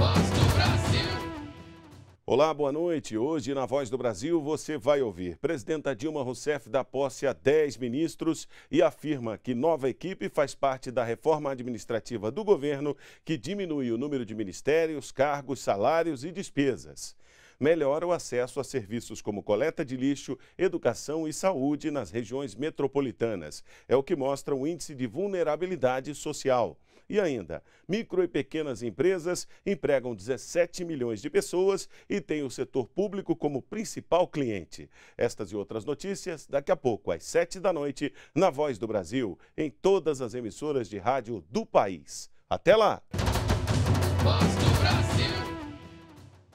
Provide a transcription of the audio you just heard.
Voz do Brasil. Olá, boa noite. Hoje, na Voz do Brasil, você vai ouvir. Presidenta Dilma Rousseff dá posse a 10 ministros e afirma que nova equipe faz parte da reforma administrativa do governo que diminui o número de ministérios, cargos, salários e despesas melhora o acesso a serviços como coleta de lixo, educação e saúde nas regiões metropolitanas. É o que mostra o Índice de Vulnerabilidade Social. E ainda, micro e pequenas empresas empregam 17 milhões de pessoas e têm o setor público como principal cliente. Estas e outras notícias daqui a pouco, às 7 da noite, na Voz do Brasil, em todas as emissoras de rádio do país. Até lá!